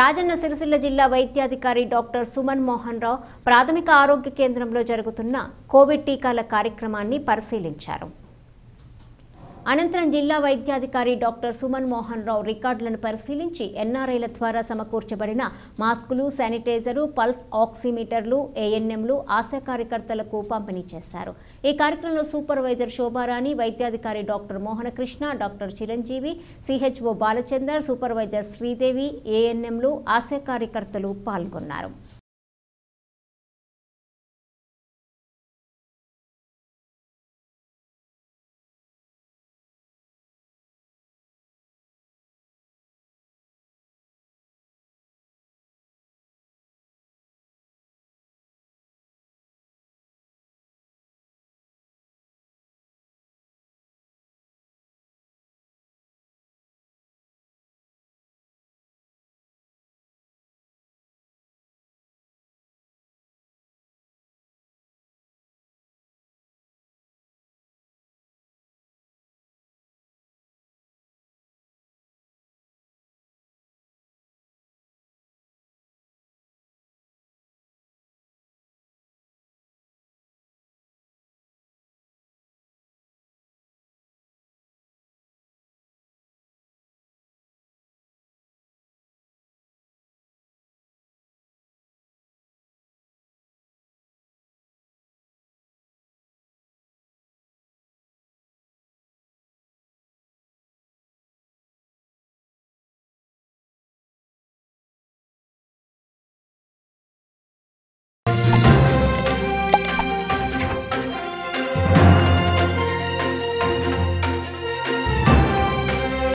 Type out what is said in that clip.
రాజన్న సిరిసిల్ల జిల్లా వైద్యాధికారి డాక్టర్ సుమన్ మోహన్ రావు ప్రాథమిక ఆరోగ్య కేంద్రంలో జరుగుతున్న కోవిడ్ టీకాల కార్యక్రమాన్ని పరిశీలించారు అనంతరం జిల్లా వైద్యాధికారి డాక్టర్ సుమన్ మోహన్ రావు రికార్డులను పరిశీలించి ఎన్ఆర్ఐల ద్వారా సమకూర్చబడిన మాస్కులు శానిటైజరు పల్స్ ఆక్సిమీటర్లు ఏఎన్ఎంలు ఆశా కార్యకర్తలకు పంపిణీ చేశారు ఈ కార్యక్రమంలో సూపర్వైజర్ శోభారాణి వైద్యాధికారి doctor Mohanakrishna doctor Chiranjeevi CHO Balachander supervisor Sridevi ఏఎన్ఎంలు ఆశా కార్యకర్తలు పాల్గొన్నారు